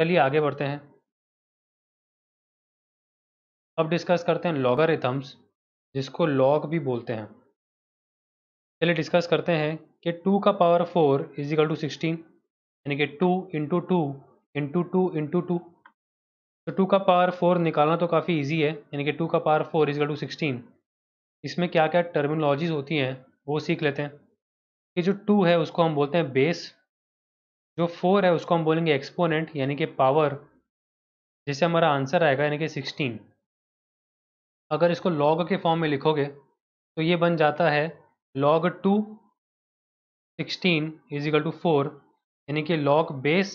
चलिए आगे बढ़ते हैं अब डिस्कस करते हैं लॉगरिथम्स जिसको लॉग भी बोलते हैं चलिए डिस्कस करते हैं कि टू का power four is equal to sixteen यानी कि two into two into two into two तो टू का पावर फोर निकालना तो काफ़ी इजी है यानी कि टू का power four equal to sixteen इसमें क्या क्या टर्मिनोलॉजीज होती हैं वो सीख लेते हैं कि जो टू है उसको हम बोलते हैं बेस जो फोर है उसको हम बोलेंगे एक्सपोनेंट यानी कि पावर जैसे हमारा आंसर आएगा यानी कि सिक्सटीन अगर इसको लॉग के फॉर्म में लिखोगे तो ये बन जाता है log two sixteen is equal to four यानी कि log base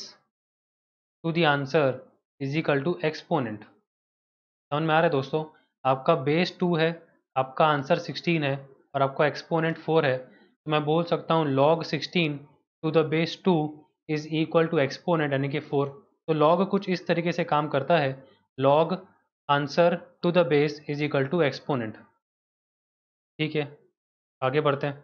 two the answer is equal to exponent समझ में आ रहा है दोस्तों आपका बेस टू है आपका आंसर सिक्सटीन है और आपका एक्सपोनेंट फोर है तो मैं बोल सकता हूँ log sixteen to the base two is equal to exponent यानी कि फोर तो लॉग कुछ इस तरीके से काम करता है log answer to the base is equal to exponent ठीक है आगे बढ़ते हैं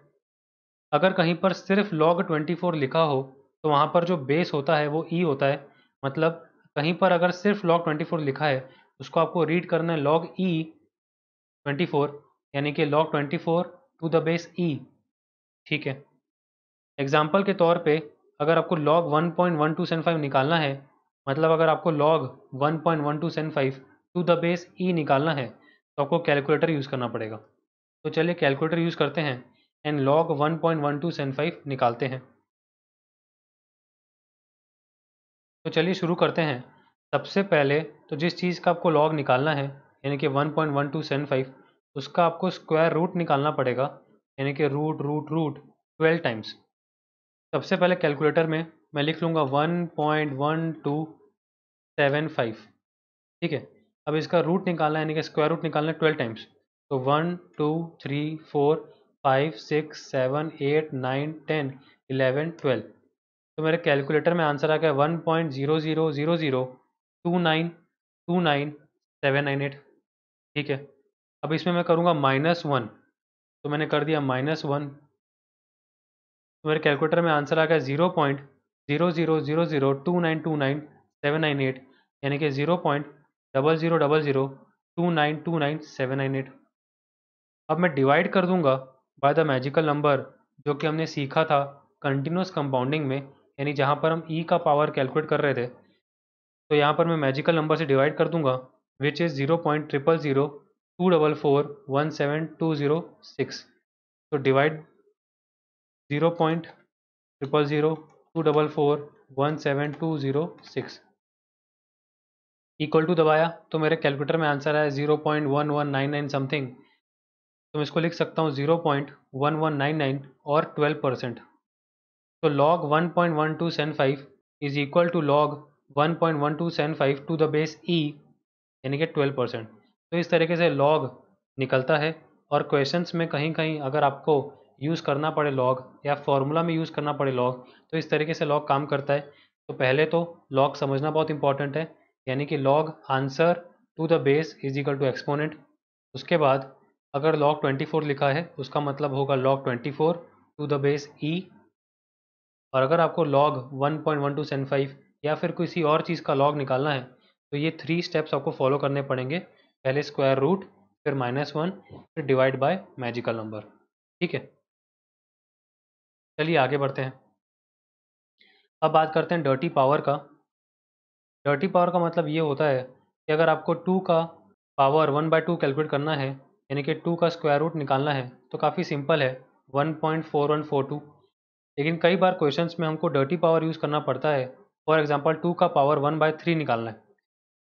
अगर कहीं पर सिर्फ लॉग ट्वेंटी फोर लिखा हो तो वहाँ पर जो बेस होता है वो ई e होता है मतलब कहीं पर अगर सिर्फ लॉग ट्वेंटी फोर लिखा है उसको आपको रीड करना है लॉग ई ट्वेंटी फोर यानी कि log twenty four to the base e ठीक है एग्जाम्पल के तौर पे अगर आपको log one point one two seven five निकालना है मतलब अगर आपको log one point one two seven five to the base e निकालना है तो आपको कैलकुलेटर यूज़ करना पड़ेगा तो चलिए कैलकुलेटर यूज़ करते हैं and log one point one two seven five निकालते हैं तो चलिए शुरू करते हैं सबसे पहले तो जिस चीज़ का आपको लॉग निकालना है यानी कि one point one two seven five उसका आपको स्क्वायर रूट निकालना पड़ेगा यानी कि root root root twelve times सबसे पहले कैलकुलेटर में मैं लिख लूँगा one point one two seven five ठीक है अब इसका रूट निकालना है यानी कि स्क्वायर रूट निकालना है ट्वेल्व टाइम्स तो one two three four five six seven eight nine ten eleven twelve तो मेरे कैलकुलेटर में आंसर आ गया one point zero zero zero zero two nine two nine seven nine eight ठीक है अब इसमें मैं करूँगा माइनस वन तो मैंने कर दिया माइनस वन मेरे कैलकुलेटर में आंसर आ गया zero point zero zero zero zero two nine two nine seven nine eight यानी कि zero point double zero double zero two nine two nine seven nine eight अब मैं डिवाइड कर दूंगा बाय द मैजिकल नंबर जो कि हमने सीखा था कंटिन्यूस कंपाउंडिंग में यानी जहाँ पर हम ई e का पावर कैलकुलेट कर रहे थे तो यहाँ पर मैं मैजिकल नंबर से डिवाइड कर दूंगा which is zero point triple zero two double four one seven two zero six तो divide zero point triple zero two double four one seven two zero six equal to दबाया तो मेरे calculator में answer आया zero point one one nine nine something तो मैं इसको लिख सकता हूँ zero point one one nine nine और ट्वेल्व परसेंट तो log one one point two to seven five is log one point one two seven five to the base e e, यानी कि ट्वेल्व परसेंट तो इस तरीके से log निकलता है और क्वेश्चंस में कहीं कहीं अगर आपको यूज़ करना पड़े लॉग या फॉर्मूला में यूज़ करना पड़े लॉग तो इस तरीके से लॉग काम करता है तो पहले तो लॉग समझना बहुत इंपॉर्टेंट है यानी कि log answer to the base is equal to exponent उसके बाद अगर लॉग 24 लिखा है उसका मतलब होगा log 24 to the base e और अगर आपको लॉग 1.1275 या फिर किसी और चीज़ का लॉग निकालना है तो ये थ्री स्टेप्स आपको फॉलो करने पड़ेंगे पहले स्क्वायर रूट फिर माइनस वन फिर डिवाइड बाय मैजिकल नंबर ठीक है चलिए आगे बढ़ते हैं अब बात करते हैं डर्टी पावर का डर्टी पावर का मतलब ये होता है कि अगर आपको टू का power one by two calculate करना है यानी कि टू का स्क्वायर रूट निकालना है तो काफ़ी सिंपल है one point four one four two लेकिन कई बार क्वेश्चंस में हमको डर्टी पावर यूज़ करना पड़ता है फॉर एग्जांपल टू का पावर वन बाय थ्री निकालना है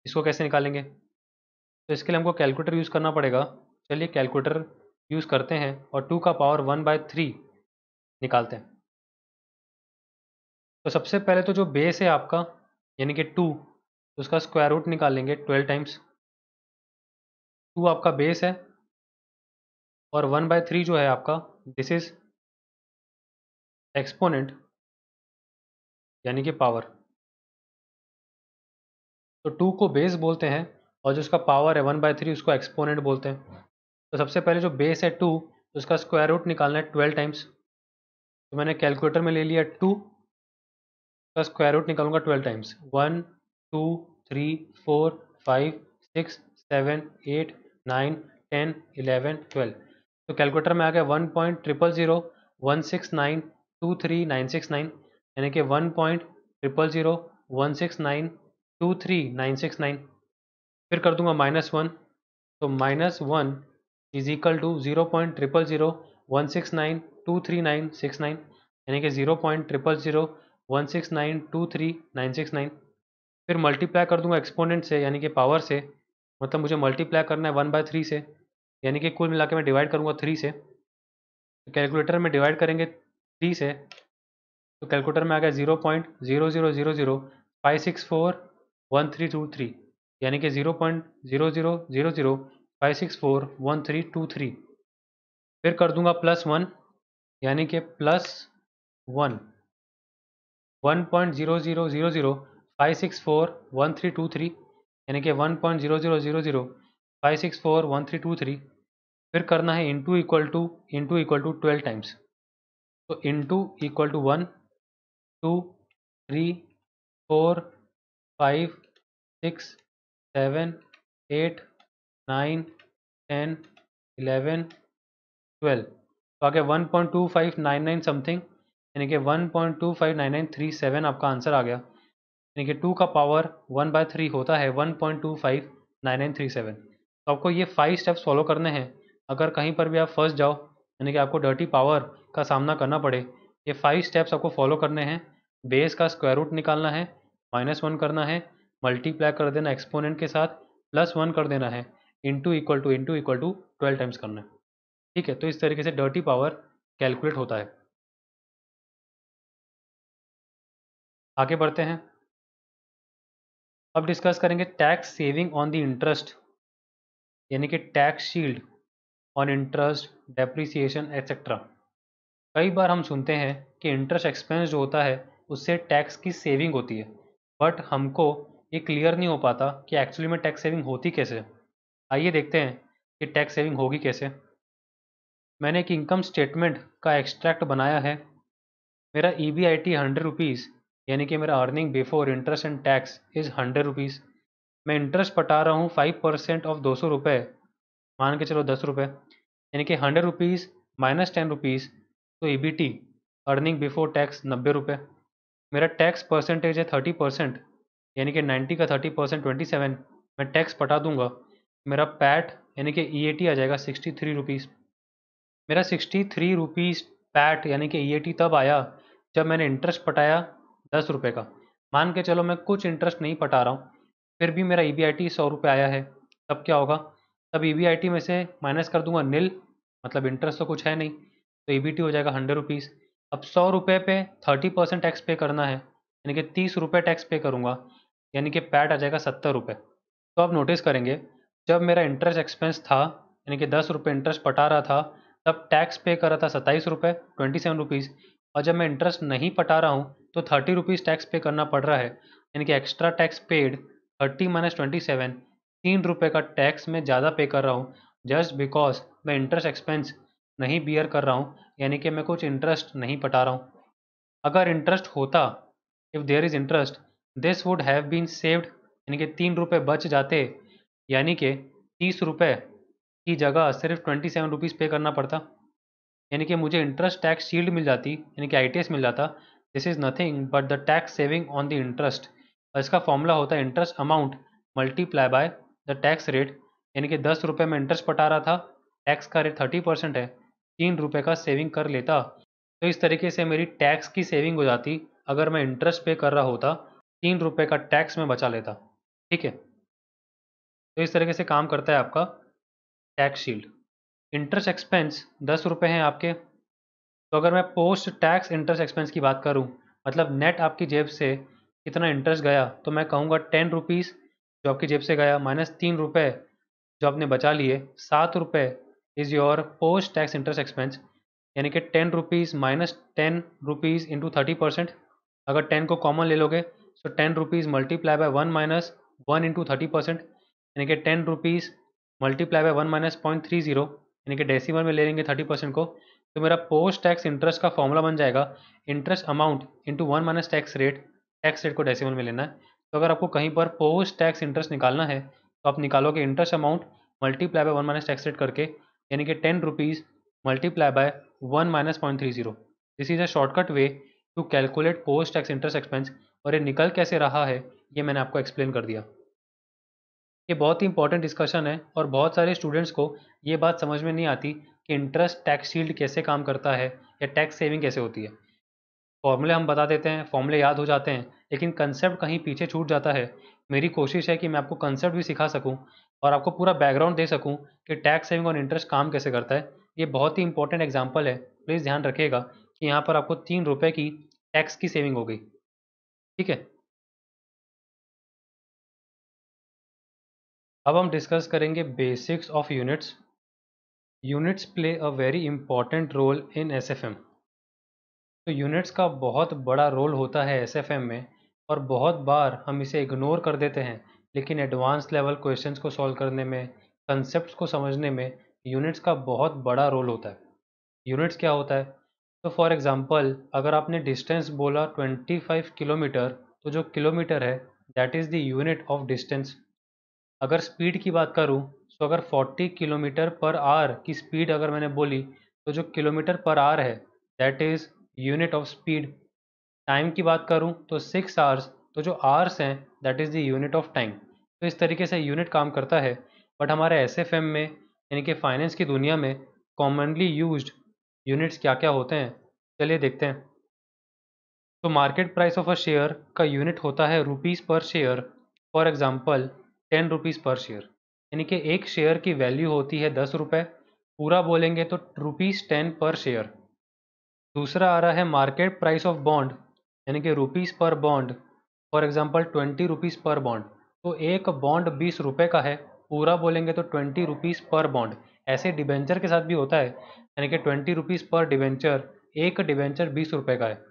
इसको कैसे निकालेंगे तो इसके लिए हमको कैलकुलेटर यूज़ करना पड़ेगा चलिए कैलकुलेटर यूज़ करते हैं और टू का पावर वन बाय थ्री निकालते हैं तो सबसे पहले तो जो बेस है आपका यानी कि टू तो उसका स्क्वायर रूट निकाल लेंगे ट्वेल्व टाइम्स टू आपका बेस है और वन बाय थ्री जो है आपका दिस इज एक्सपोनेंट यानी कि पावर तो टू को बेस बोलते हैं और जो उसका पावर है वन बाय थ्री उसको एक्सपोनेंट बोलते हैं तो सबसे पहले जो बेस है टू तो उसका स्क्वायर रूट निकालना है ट्वेल्व टाइम्स तो मैंने कैलकुलेटर में ले लिया टू का स्क्वायर रूट निकालूंगा twelve times one two three four five six seven eight nine ten eleven twelve तो कैलकुलेटर में आ गया one point triple zero one six nine two three nine six nine यानी कि one point triple zero one six nine two three nine six nine फिर कर दूंगा minus one तो minus one is equal to zero point triple zero one six nine two three nine six nine यानी कि zero point triple zero one six nine two three nine six nine फिर multiply कर दूंगा exponent से यानी कि power से मतलब मुझे मल्टीप्लाई करना है वन बाय थ्री से यानी कि कुल मिला के मैं डिवाइड करूँगा थ्री से तो कैलकुलेटर में डिवाइड करेंगे थ्री से तो कैलकुलेटर में आ गया zero point zero zero zero zero five six four one three two three यानी कि zero point zero zero zero zero five six four one three two three फिर कर दूंगा प्लस वन यानी कि plus one one point zero zero zero zero five six four one three two three यानी कि one point zero zero zero zero five six four one three two three फिर करना है into equal to into equal to twelve times तो into equal to one two three four five six seven eight nine ten eleven twelve तो आगे one point two five nine nine something यानी कि one point two five nine nine three seven आपका answer आ गया यानी कि two का पावर वन बाय थ्री होता है one point two five nine nine three seven तो आपको ये फाइव स्टेप्स फॉलो करने हैं अगर कहीं पर भी आप फर्स्ट जाओ यानी कि आपको डर्टी पावर का सामना करना पड़े ये फाइव स्टेप्स आपको फॉलो करने हैं बेस का स्क्वायर रूट निकालना है माइनस वन करना है मल्टीप्लाई कर देना एक्सपोनेंट के साथ प्लस वन कर देना है into equal to into equal to twelve times करना है ठीक है तो इस तरीके से डर्टी पावर कैलकुलेट होता है आगे बढ़ते हैं अब डिस्कस करेंगे tax saving on the interest यानी कि tax shield on interest depreciation etcetera कई बार हम सुनते हैं कि इंटरेस्ट एक्सपेंस जो होता है उससे टैक्स की सेविंग होती है बट हमको ये क्लियर नहीं हो पाता कि एक्चुअली में टैक्स सेविंग होती कैसे आइए देखते हैं कि टैक्स सेविंग होगी कैसे मैंने एक इनकम स्टेटमेंट का एक्सट्रैक्ट बनाया है मेरा E B I T hundred rupees यानी कि मेरा earning before interest and tax is hundred rupees मैं इंटरेस्ट पटा रहा हूँ फाइव परसेंट ऑफ दो सौ रुपये मान के चलो दस रुपये यानी कि hundred rupees minus ten rupees तो E B T earning before tax नब्बे रुपये मेरा टैक्स परसेंटेज है थर्टी परसेंट यानी कि नाइन्टी का थर्टी परसेंट ट्वेंटी सेवन मैं टैक्स पटा दूंगा मेरा पैट यानी कि ई ए टी आ जाएगा सिक्सटी थ्री रुपीज़ मेरा सिक्सटी थ्री रुपीज़ पैट यानी कि ई e तब आया जब मैंने इंटरेस्ट पटाया दस रुपये का मान के चलो मैं कुछ इंटरेस्ट नहीं पटा रहा हूँ फिर भी मेरा ई बी आई टी सौ रुपये आया है तब क्या होगा तब ई बी आई टी में से माइनस कर दूंगा नील मतलब इंटरेस्ट तो कुछ है नहीं तो ई बी टी हो जाएगा हंड्रेड रुपीज़ अब सौ रुपये पे थर्टी परसेंट टैक्स पे करना है यानी कि तीस रुपये टैक्स पे करूँगा यानी कि पैट आ जाएगा सत्तर रुपये तो आप नोटिस करेंगे जब मेरा इंटरेस्ट एक्सपेंस था यानी कि दस रुपये इंटरेस्ट पटा रहा था तब टैक्स पे कर रहा था सत्ताईस रुपये ट्वेंटी सेवन रुपीज़ और जब मैं इंटरेस्ट नहीं पटा रहा हूँ तो थर्टी रुपीज़ टैक्स पे करना पड़ रहा है यानी कि extra tax paid thirty minus twenty seven तीन रुपये का टैक्स मैं ज़्यादा पे कर रहा हूँ जस्ट बिकॉज मैं इंटरेस्ट एक्सपेंस नहीं बियर कर रहा हूँ यानी कि मैं कुछ इंटरेस्ट नहीं पटा रहा हूँ अगर इंटरेस्ट होता if there is interest this would have been saved यानी कि तीन रुपये बच जाते यानी कि तीस रुपये की जगह सिर्फ ट्वेंटी सेवन रुपीज़ पे करना पड़ता यानी कि मुझे इंटरेस्ट टैक्स शील्ड मिल जाती यानी कि आई मिल जाता this is nothing but the tax saving on the interest और इसका फॉर्मूला होता है interest amount multiply by the tax rate यानी कि दस रुपये में इंटरेस्ट पटा रहा था टैक्स का रेट थर्टी परसेंट है तीन रुपये का सेविंग कर लेता तो इस तरीके से मेरी टैक्स की सेविंग हो जाती अगर मैं इंटरेस्ट पे कर रहा होता तीन रुपये का टैक्स में बचा लेता ठीक है तो इस तरीके से काम करता है आपका टैक्स शील्ड इंटरेस्ट एक्सपेंस दस रुपये हैं आपके तो अगर मैं पोस्ट टैक्स इंटरेस्ट एक्सपेंस की बात करूं मतलब नेट आपकी जेब से कितना इंटरेस्ट गया तो मैं कहूँगा टेन रुपीज़ जो आपकी जेब से गया माइनस तीन रुपये जो आपने बचा लिए सात रुपये is your post tax interest expense यानी कि ten rupees minus ten rupees into thirty percent अगर टेन को कॉमन ले लोगे तो ten rupees multiply by one minus one into thirty percent यानी कि ten rupees multiply by one minus point three zero यानी कि डेसिमल में ले लेंगे थर्टी परसेंट को तो मेरा पोस्ट टैक्स इंटरेस्ट का फॉर्मूला बन जाएगा interest amount into one minus tax rate tax rate को डेसिमल में लेना है तो अगर आपको कहीं पर पोस्ट टैक्स इंटरेस्ट निकालना है तो आप निकालोगे interest amount multiply by one minus tax rate करके यानी कि ten rupees multiply by one minus point three zero this is a shortcut way to calculate post tax interest expense और ये निकल कैसे रहा है ये मैंने आपको एक्सप्लेन कर दिया ये बहुत ही इंपॉर्टेंट डिस्कशन है और बहुत सारे स्टूडेंट्स को ये बात समझ में नहीं आती कि इंटरेस्ट टैक्स शील्ड कैसे काम करता है या टैक्स सेविंग कैसे होती है फॉर्मूले हम बता देते हैं फॉर्मूले याद हो जाते हैं लेकिन कंसेप्ट कहीं पीछे छूट जाता है मेरी कोशिश है कि मैं आपको कंसेप्ट भी सिखा सकूँ और आपको पूरा बैकग्राउंड दे सकूँ कि टैक्स सेविंग और इंटरेस्ट काम कैसे करता है ये बहुत ही इंपॉर्टेंट एग्जाम्पल है प्लीज़ ध्यान रखिएगा कि यहाँ पर आपको तीन रुपये की टैक्स की सेविंग हो गई ठीक है अब हम डिस्कस करेंगे basics of units units play a very important role in SFM तो यूनिट्स का बहुत बड़ा रोल होता है एसएफएम में और बहुत बार हम इसे इग्नोर कर देते हैं लेकिन एडवांस लेवल क्वेश्चंस को सॉल्व करने में कंसेप्ट को समझने में यूनिट्स का बहुत बड़ा रोल होता है यूनिट्स क्या होता है तो फॉर एग्ज़ाम्पल अगर आपने डिस्टेंस बोला फाइव किलोमीटर तो जो किलोमीटर है that is the unit of distance अगर स्पीड की बात करूँ तो अगर 40 किलोमीटर पर आर की स्पीड अगर मैंने बोली तो जो किलोमीटर पर आर है that is unit of speed time की बात करूँ तो सिक्स आवर्स तो जो आर्स हैं that is the unit of time तो इस तरीके से यूनिट काम करता है बट हमारे एस एफ एम में यानी कि फाइनेंस की दुनिया में कॉमनली यूज यूनिट्स क्या क्या होते हैं चलिए देखते हैं तो market price of a share का यूनिट होता है rupees per share for example ten rupees per share यानी कि एक शेयर की वैल्यू होती है दस रुपये पूरा बोलेंगे तो रुपीज़ टेन पर शेयर दूसरा आ रहा है मार्केट प्राइस ऑफ बॉन्ड यानी कि rupees per bond for example twenty rupees per bond तो एक बॉन्ड बीस रुपये का है पूरा बोलेंगे तो ट्वेंटी रुपीज़ पर बॉन्ड ऐसे डिबेंचर के साथ भी होता है यानी कि ट्वेंटी रुपीज़ पर डिबेंचर एक डिबेंचर बीस रुपये का है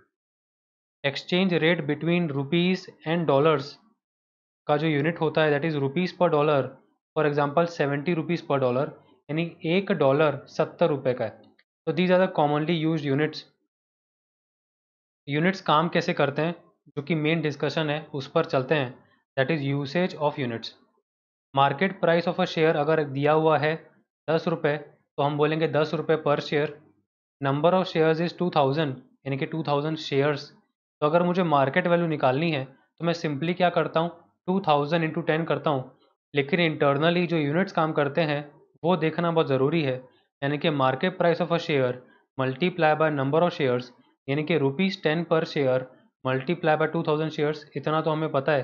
exchange rate between rupees and dollars का जो यूनिट होता है that is rupees per dollar for example seventy rupees per dollar यानी एक डॉलर सत्तर रुपये का है तो these are the commonly use units units काम कैसे करते हैं जो कि मेन डिस्कशन है उस पर चलते हैं that is usage of units market price of a share अगर दिया हुआ है दस रुपये तो हम बोलेंगे दस रुपये पर share number of shares is two thousand यानी कि टू थाउजेंड शेयर्स तो अगर मुझे मार्केट वैल्यू निकालनी है तो मैं सिंपली क्या करता हूँ टू थाउजेंड इंटू टेन करता हूँ लेकिन इंटरनली जो यूनिट्स काम करते हैं वो देखना बहुत ज़रूरी है यानी कि market price of a share multiply by number of shares यानी कि rupees ten per share multiply by two thousand shares इतना तो हमें पता है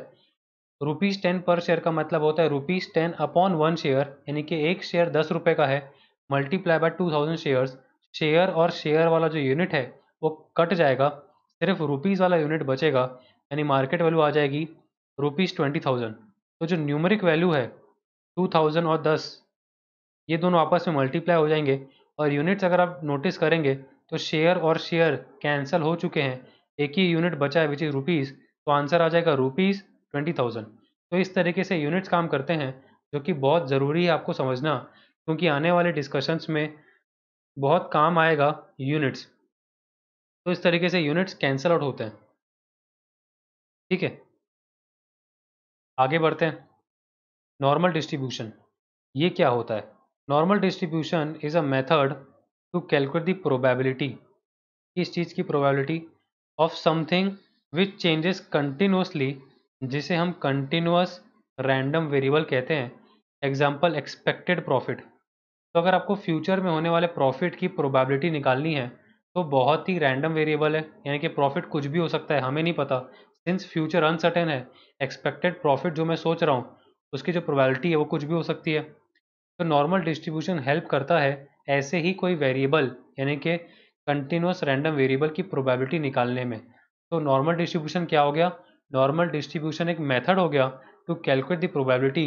रुपीज़ टेन पर शेयर का मतलब होता है rupees ten upon one share यानी कि एक शेयर दस रुपये का है multiply by two thousand shares share और शेयर वाला जो यूनिट है वो कट जाएगा सिर्फ रुपीज़ वाला यूनिट बचेगा यानी मार्केट वैल्यू आ जाएगी रुपीज़ ट्वेंटी थाउजेंड तो जो न्यूमरिक वैल्यू है टू थाउजेंड और दस ये दोनों आपस में मल्टीप्लाई हो जाएंगे और यूनिट्स अगर आप नोटिस करेंगे तो शेयर और शेयर कैंसिल हो चुके हैं एक ही यूनिट बचा है विच इज़ रुपीज़ तो आंसर आ जाएगा रुपीज़ ट्वेंटी थाउजेंड तो इस तरीके से यूनिट्स काम करते हैं जो कि बहुत ज़रूरी है आपको समझना क्योंकि आने वाले डिस्कशंस में बहुत काम आएगा यूनिट्स तो इस तरीके से यूनिट्स कैंसिल आउट होते हैं ठीक है आगे बढ़ते हैं नॉर्मल डिस्ट्रीब्यूशन ये क्या होता है normal distribution is a method to calculate the probability इस चीज़ की probability of something which changes continuously जिसे हम कंटिन्यूस रैंडम वेरिएबल कहते हैं एग्जाम्पल एक्सपेक्टेड प्रॉफिट तो अगर आपको फ्यूचर में होने वाले प्रॉफिट की प्रोबेबिलिटी निकालनी है तो बहुत ही रैंडम वेरिएबल है यानी कि प्रॉफिट कुछ भी हो सकता है हमें नहीं पता सिंस फ्यूचर अनसर्टेन है एक्सपेक्टेड प्रॉफिट जो मैं सोच रहा हूँ उसकी जो प्रोबेबिलिटी है वो कुछ भी हो सकती है तो नॉर्मल डिस्ट्रीब्यूशन हेल्प करता है ऐसे ही कोई वेरिएबल यानी कि कंटिन्यूस रैंडम वेरिएबल की प्रोबेबिलिटी निकालने में तो नॉर्मल डिस्ट्रीब्यूशन क्या हो गया नॉर्मल डिस्ट्रीब्यूशन एक मेथड हो गया to calculate the probability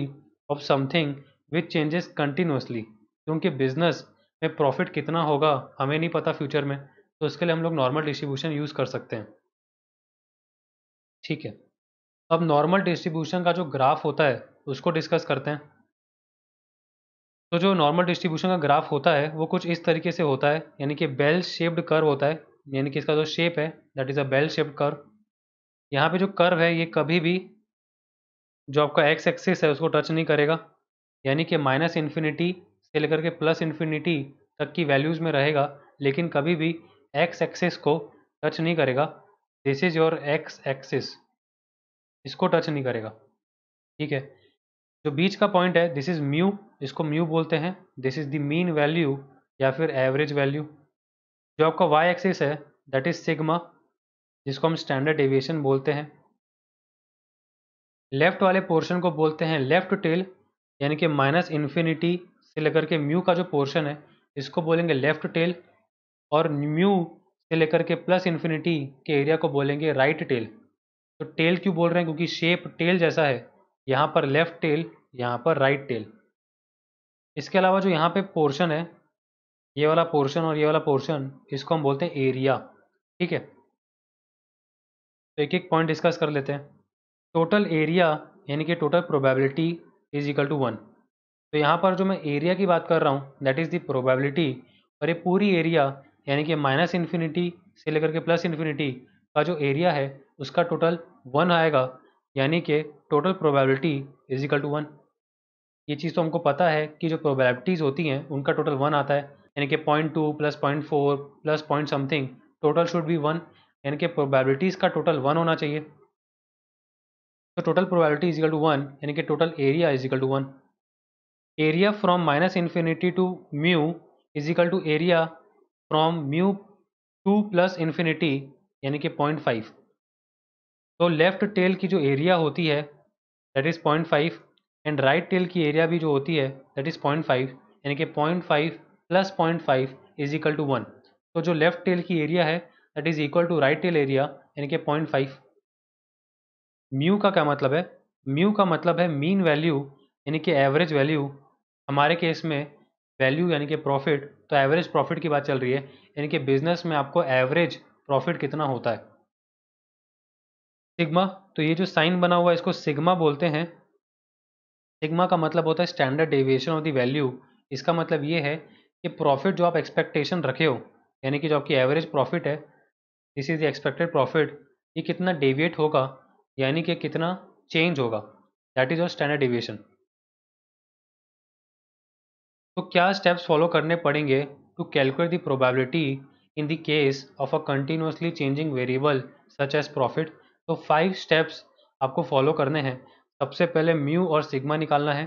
of something which changes continuously क्योंकि बिजनेस में प्रॉफिट कितना होगा हमें नहीं पता फ्यूचर में तो उसके लिए हम लोग नॉर्मल डिस्ट्रीब्यूशन यूज़ कर सकते हैं ठीक है। अब नॉर्मल डिस्ट्रीब्यूशन का जो ग्राफ होता है, उसको डिस्कस करते हैं। तो जो नॉर्मल डिस्ट्रीब्यूशन का ग्राफ होता है, वो कुछ इस तरीके से होता है, यानी कि बेल शेप्ड कर्व होता है, यानी कि इसका जो शेप है, that is a bell shaped curve. यहाँ पे जो कर्व है, ये कभी भी जो आपका एक्स एक्सिस है, उसको टच नहीं करेगा। यानी कि माइनस इन्फिनिटी से लेकर के प्लस इन्फिनिटी तक की वैल्यूज़ में रहेगा, लेकिन कभी भी एक्स एक्सिस को टच नहीं करेगा। This is your X axis इसको टच नहीं करेगा ठीक है जो बीच का पॉइंट है दिस इज म्यू इसको म्यू बोलते हैं this is the mean value या फिर एवरेज वैल्यू जो आपका वाई एक्सिस है दैट इज सिग्मा जिसको हम स्टैंडर्ड एविएशन बोलते हैं लेफ्ट वाले पोर्शन को बोलते हैं लेफ्ट टेल यानी कि माइनस इन्फिनिटी से लेकर के म्यू का जो पोर्शन है इसको बोलेंगे लेफ्ट टेल और म्यू से लेकर के प्लस इन्फिनिटी के एरिया को बोलेंगे राइट टेल तो टेल क्यों बोल रहे हैं क्योंकि शेप टेल जैसा है यहाँ पर लेफ्ट टेल यहाँ पर राइट टेल इसके अलावा जो यहाँ पे पोर्शन है ये वाला पोर्शन और ये वाला पोर्शन इसको हम बोलते हैं एरिया ठीक है तो एक एक पॉइंट डिस्कस कर लेते हैं टोटल एरिया यानी कि total probability is equal to one तो यहाँ पर जो मैं एरिया की बात कर रहा हूँ दैट इज़ दी प्रोबेबिलिटी और ये पूरी एरिया यानी कि माइनस इन्फिनिटी से लेकर के प्लस इन्फिनिटी का जो एरिया है उसका टोटल वन आएगा यानी कि total probability is equal to one ये चीज़ तो हमको पता है कि जो प्रोबेबिलिटीज़ होती हैं उनका टोटल वन आता है यानी कि point two plus point four plus point something total should be one यानी कि प्रोबेबिलिटीज़ का टोटल वन होना चाहिए तो total probability is equal to one यानी कि total area is equal to one area from minus infinity to mu is equal to area from mu to plus infinity यानी कि पॉइंट फाइव तो लेफ्ट टेल की जो एरिया होती है that is point five and right tell की area भी जो होती है दैट इज़ पॉइंट फाइव यानी कि point five plus point five is equal to one तो जो लेफ्ट टेल की एरिया है that is equal to right tail area यानी कि पॉइंट फाइव म्यू का क्या मतलब है म्यू का मतलब है मीन वैल्यू यानी कि एवरेज वैल्यू हमारे केस में वैल्यू यानी कि प्रॉफिट तो एवरेज प्रॉफिट की बात चल रही है यानी कि बिजनेस में आपको एवरेज प्रॉफिट कितना होता है सिग्मा तो ये जो साइन बना हुआ है इसको सिग्मा बोलते हैं सिग्मा का मतलब होता है standard deviation of the value इसका मतलब ये है कि प्रॉफिट जो आप एक्सपेक्टेशन रखे हो यानी कि जो आपकी एवरेज प्रॉफिट है this is the expected profit ये कितना डेविएट होगा यानी कि कितना चेंज होगा that is your standard deviation तो क्या स्टेप्स फॉलो करने पड़ेंगे to calculate the probability in the case of a continuously changing variable such as profit तो फाइव स्टेप्स आपको फॉलो करने हैं सबसे पहले म्यू और सिग्मा निकालना है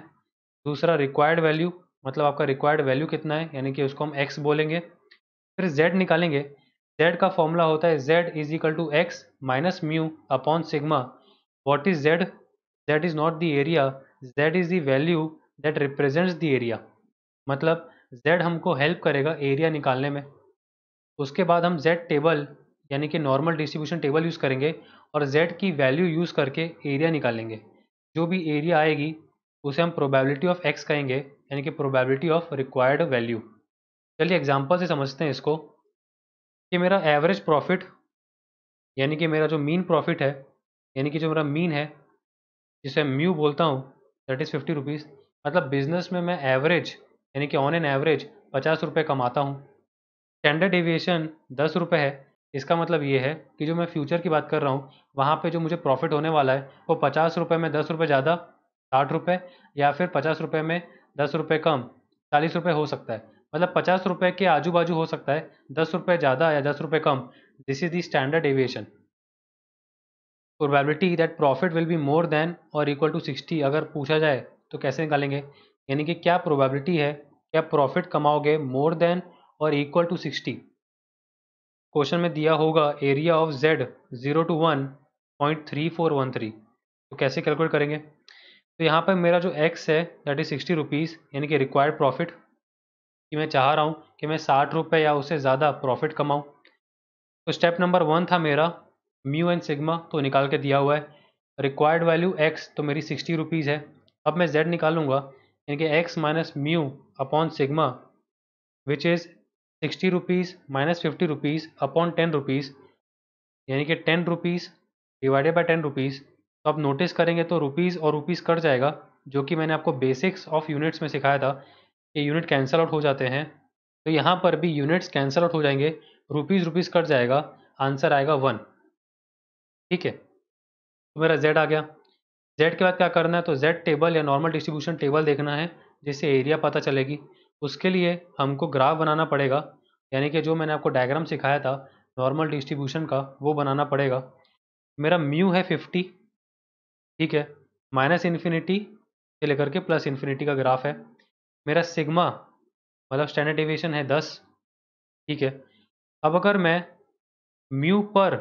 दूसरा रिक्वायर्ड वैल्यू मतलब आपका रिक्वायर्ड वैल्यू कितना है यानी कि उसको हम एक्स बोलेंगे फिर जेड निकालेंगे जेड का फॉर्मूला होता है Z is equal to X minus mu upon sigma what is Z Z is not the area Z is the value that represents the area मतलब z हमको हेल्प करेगा area निकालने में उसके बाद हम z टेबल यानी कि नॉर्मल डिस्ट्रीब्यूशन टेबल यूज़ करेंगे और z की वैल्यू यूज़ करके एरिया निकालेंगे जो भी एरिया आएगी उसे हम प्रोबेबिलिटी ऑफ एक्स कहेंगे यानी कि प्रोबेबिलिटी ऑफ रिक्वायर्ड वैल्यू चलिए एग्जाम्पल से समझते हैं इसको कि मेरा एवरेज प्रॉफिट यानी कि मेरा जो मीन प्रॉफिट है यानी कि जो मेरा मीन है जिसे म्यू बोलता हूँ दैट इज़ फिफ्टी रुपीज़ मतलब बिजनेस में मैं एवरेज यानी कि ऑन एन एवरेज पचास रुपये कमाता हूँ स्टैंडर्ड एविएशन दस रुपये है इसका मतलब ये है कि जो मैं फ्यूचर की बात कर रहा हूँ वहाँ पे जो मुझे प्रॉफिट होने वाला है वो पचास रुपये में दस रुपये ज़्यादा साठ रुपये या फिर पचास रुपये में दस रुपये कम चालीस रुपये हो सकता है मतलब पचास रुपये के आजू बाजू हो सकता है दस रुपये ज़्यादा या दस रुपये कम this is the standard deviation probability that profit will be more than or equal to sixty अगर पूछा जाए तो कैसे निकालेंगे यानी कि क्या प्रोबेबिलिटी है क्या प्रॉफिट कमाओगे more than or equal to sixty question में दिया होगा area of Z zero to one point three four one three तो कैसे कैलकुलेट करेंगे तो यहाँ पर मेरा जो एक्स है दैट इज़ सिक्सटी रुपीज़ यानी कि रिक्वायर्ड प्रॉफिट कि मैं चाह रहा हूँ कि मैं साठ रुपये या उससे ज़्यादा प्रॉफिट कमाऊँ तो स्टेप नंबर वन था मेरा म्यू एंड सिग्मा तो निकाल के दिया हुआ है रिक्वायर्ड वैल्यू एक्स तो मेरी सिक्सटी रुपीज़ है अब मैं जेड निकालूंगा यानी कि X minus mu upon sigma which is sixty rupees minus fifty rupees upon ten rupees यानी कि ten rupees divided by ten rupees तो आप नोटिस करेंगे तो रुपीज़ और रुपीज़ कट जाएगा जो कि मैंने आपको बेसिक्स ऑफ यूनिट्स में सिखाया था कि यूनिट कैंसिल आउट हो जाते हैं तो यहाँ पर भी यूनिट्स कैंसिल आउट हो जाएंगे रुपीज़ रुपीज़ कट जाएगा आंसर आएगा वन ठीक है तो मेरा जेड आ गया जेड के बाद क्या करना है तो जेड टेबल या नॉर्मल डिस्ट्रीब्यूशन टेबल देखना है जिससे एरिया पता चलेगी उसके लिए हमको ग्राफ बनाना पड़ेगा यानी कि जो मैंने आपको डायग्राम सिखाया था नॉर्मल डिस्ट्रीब्यूशन का वो बनाना पड़ेगा मेरा म्यू है फिफ्टी ठीक है माइनस इन्फिनिटी से लेकर के प्लस इन्फिनिटी का ग्राफ है मेरा सिग्मा मतलब स्टैंडर्ड डिविएशन है दस ठीक है अब अगर मैं म्यू पर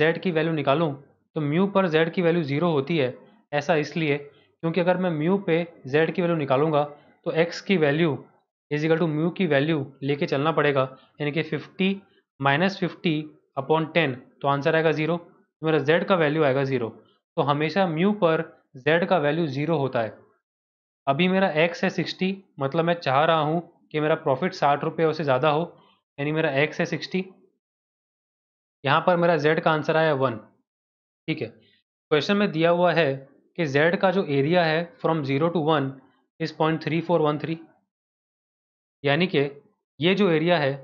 जेड की वैल्यू निकालूं तो म्यू पर जेड की वैल्यू ज़ीरो होती है ऐसा इसलिए क्योंकि अगर मैं म्यू पे जेड की वैल्यू निकालूंगा तो एक्स की वैल्यू इजिकल टू म्यू की वैल्यू लेके चलना पड़ेगा यानी कि 50 माइनस फिफ्टी अपॉन टेन तो आंसर आएगा ज़ीरो तो मेरा जेड का वैल्यू आएगा ज़ीरो तो हमेशा म्यू पर जेड का वैल्यू ज़ीरो होता है अभी मेरा एक्स है सिक्सटी मतलब मैं चाह रहा हूँ कि मेरा प्रॉफिट साठ रुपये से ज़्यादा हो यानी मेरा एक्स है सिक्सटी यहाँ पर मेरा जेड का आंसर आया वन ठीक है क्वेश्चन में दिया हुआ है कि z का जो एरिया है from zero to one is point three four one three यानी कि ये जो एरिया है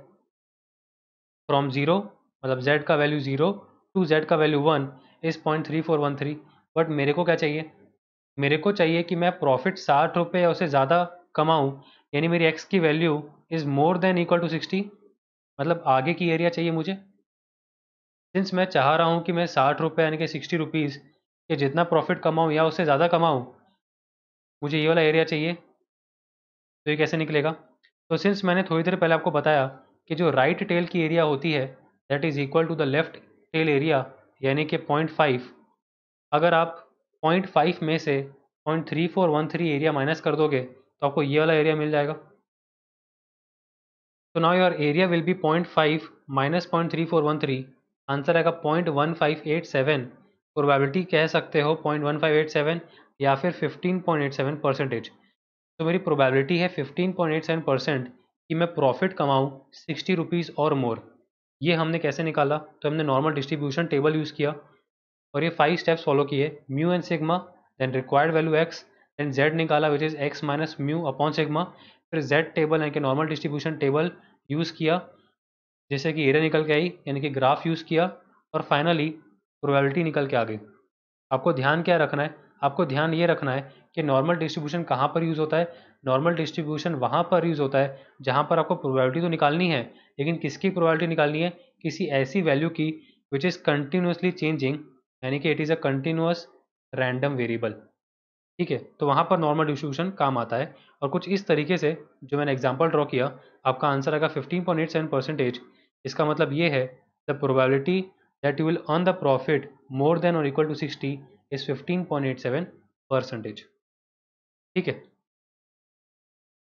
फ्रॉम ज़ीरो मतलब z का वैल्यू ज़ीरो टू z का value one is point three four one three but मेरे को क्या चाहिए मेरे को चाहिए कि मैं प्रॉफिट साठ रुपये या उससे ज़्यादा कमाऊँ यानी मेरी एक्स की value is more than equal to sixty मतलब आगे की एरिया चाहिए मुझे सिंस मैं चाह रहा हूँ कि मैं साठ रुपये यानी कि सिक्सटी रुपीज़ कि जितना प्रॉफिट कमाऊँ या उससे ज़्यादा कमाऊँ मुझे ये वाला एरिया चाहिए तो ये कैसे निकलेगा तो सिंस मैंने थोड़ी देर पहले आपको बताया कि जो राइट टेल की एरिया होती है that is equal to the left tail area यानी कि पॉइंट फाइव अगर आप पॉइंट फाइव में से point three four one three area minus कर दोगे तो आपको ये वाला एरिया मिल जाएगा तो now your area will be point five minus point three four one three answer आएगा point one five eight seven probability कह सकते हो 0.1587 या फिर 15.87 परसेंटेज तो मेरी प्रोबेबिलिटी है 15.87 परसेंट कि मैं प्रॉफिट कमाऊँ सिक्सटी रुपीज़ और मोर ये हमने कैसे निकाला तो हमने नॉर्मल डिस्ट्रीब्यूशन टेबल यूज़ किया और ये फाइव स्टेप्स फॉलो किए mu and sigma then required value X then Z निकाला which is X minus mu upon sigma फिर जेड टेबल यानी कि नॉर्मल डिस्ट्रीब्यूशन टेबल यूज़ किया जैसे कि एरिया निकल के आई यानी कि ग्राफ यूज़ किया और फाइनली प्रोबेबिलिटी निकल के आ गई आपको ध्यान क्या रखना है आपको ध्यान ये रखना है कि नॉर्मल डिस्ट्रीब्यूशन कहाँ पर यूज़ होता है नॉर्मल डिस्ट्रीब्यूशन वहाँ पर यूज़ होता है जहाँ पर आपको प्रोबेबिलिटी तो निकालनी है लेकिन किसकी प्रोबेबिलिटी निकालनी है किसी ऐसी वैल्यू की विच इज़ कंटिन्यूसली चेंजिंग यानी कि it is a continuous random variable ठीक है तो वहाँ पर नॉर्मल डिस्ट्रीब्यूशन काम आता है और कुछ इस तरीके से जो मैंने एग्जाम्पल ड्रॉ किया आपका आंसर आएगा fifteen point eight seven percentage इसका मतलब ये है the probability that you will earn the profit more than or equal to 60 is 15.87 percentage. ठीक है